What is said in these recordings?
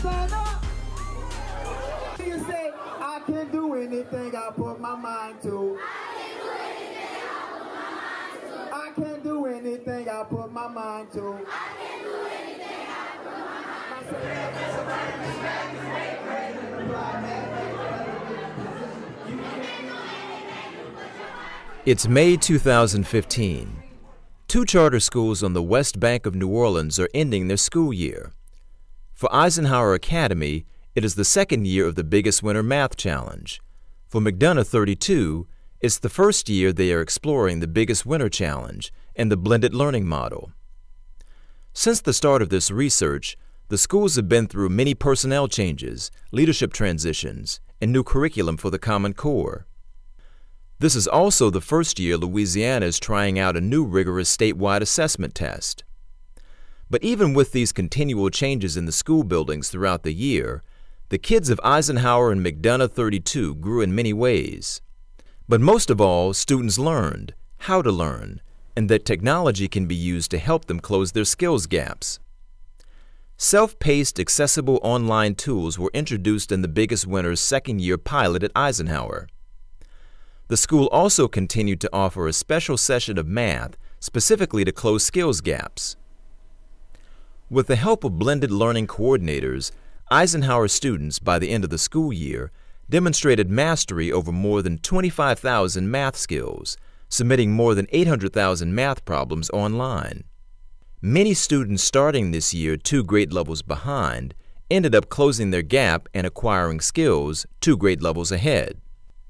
Stand up. can I can do anything I put my mind to. I can do anything I put my mind to. It's May 2015. Two charter schools on the west bank of New Orleans are ending their school year. For Eisenhower Academy, it is the second year of the Biggest Winter Math Challenge. For McDonough 32, it's the first year they are exploring the Biggest Winter Challenge and the Blended Learning Model. Since the start of this research, the schools have been through many personnel changes, leadership transitions, and new curriculum for the Common Core. This is also the first year Louisiana is trying out a new rigorous statewide assessment test. But even with these continual changes in the school buildings throughout the year, the kids of Eisenhower and McDonough 32 grew in many ways. But most of all, students learned how to learn and that technology can be used to help them close their skills gaps. Self-paced, accessible online tools were introduced in the biggest winner's second-year pilot at Eisenhower. The school also continued to offer a special session of math specifically to close skills gaps. With the help of blended learning coordinators, Eisenhower students by the end of the school year demonstrated mastery over more than 25,000 math skills, submitting more than 800,000 math problems online. Many students starting this year two grade levels behind ended up closing their gap and acquiring skills two grade levels ahead.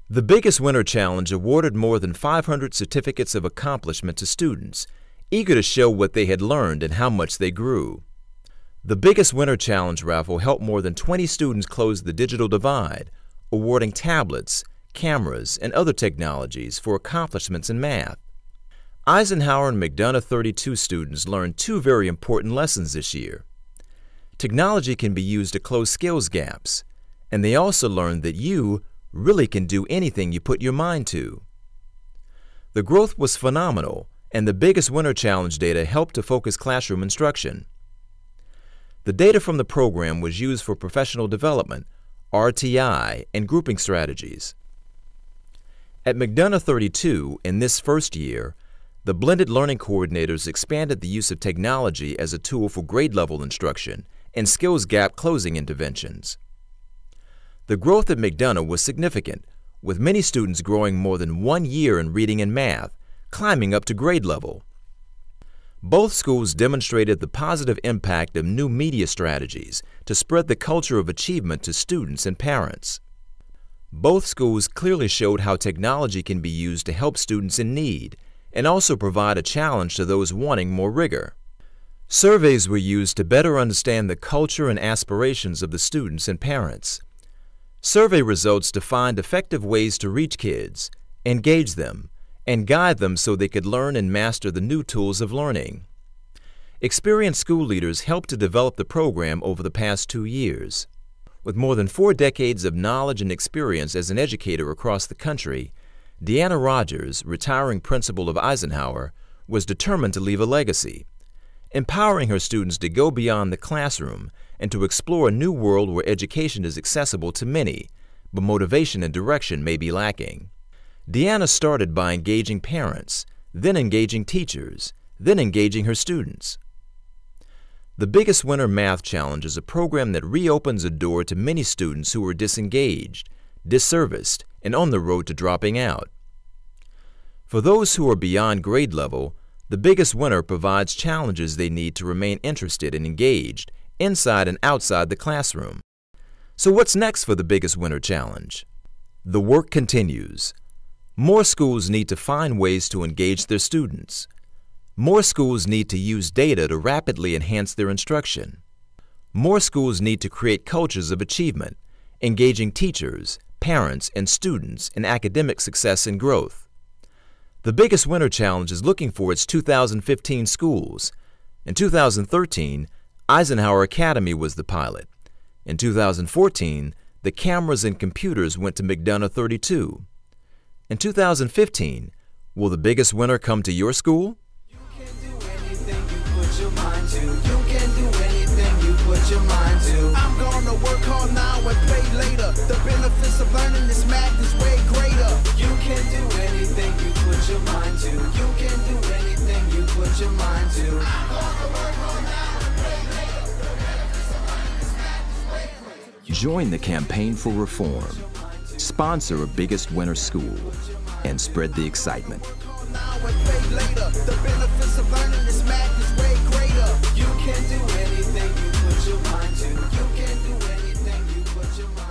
The Biggest Winner Challenge awarded more than 500 certificates of accomplishment to students, eager to show what they had learned and how much they grew. The Biggest Winner Challenge raffle helped more than 20 students close the digital divide, awarding tablets, cameras, and other technologies for accomplishments in math. Eisenhower and McDonough 32 students learned two very important lessons this year. Technology can be used to close skills gaps, and they also learned that you really can do anything you put your mind to. The growth was phenomenal, and the Biggest Winner Challenge data helped to focus classroom instruction. The data from the program was used for professional development, RTI, and grouping strategies. At McDonough 32, in this first year, the blended learning coordinators expanded the use of technology as a tool for grade level instruction and skills gap closing interventions. The growth at McDonough was significant, with many students growing more than one year in reading and math, climbing up to grade level. Both schools demonstrated the positive impact of new media strategies to spread the culture of achievement to students and parents. Both schools clearly showed how technology can be used to help students in need and also provide a challenge to those wanting more rigor. Surveys were used to better understand the culture and aspirations of the students and parents. Survey results defined effective ways to reach kids, engage them, and guide them so they could learn and master the new tools of learning. Experienced school leaders helped to develop the program over the past two years. With more than four decades of knowledge and experience as an educator across the country, Deanna Rogers, retiring principal of Eisenhower, was determined to leave a legacy, empowering her students to go beyond the classroom and to explore a new world where education is accessible to many, but motivation and direction may be lacking. Deanna started by engaging parents, then engaging teachers, then engaging her students. The Biggest Winter Math Challenge is a program that reopens a door to many students who are disengaged, disserviced, and on the road to dropping out. For those who are beyond grade level, the Biggest Winner provides challenges they need to remain interested and engaged inside and outside the classroom. So what's next for the Biggest Winter Challenge? The work continues. More schools need to find ways to engage their students. More schools need to use data to rapidly enhance their instruction. More schools need to create cultures of achievement, engaging teachers, parents, and students in academic success and growth. The biggest winter challenge is looking for its 2015 schools. In 2013, Eisenhower Academy was the pilot. In 2014, the cameras and computers went to McDonough 32. In 2015, will the biggest winner come to your school? You I'm gonna work hard now and play later. The benefits of learning this math is way greater. You can do anything you put your mind to. You can do anything you put your mind to. I'm Join the campaign for reform sponsor a biggest winner school, and spread the excitement. You can do anything you put your mind to. You can do anything you put your mind to.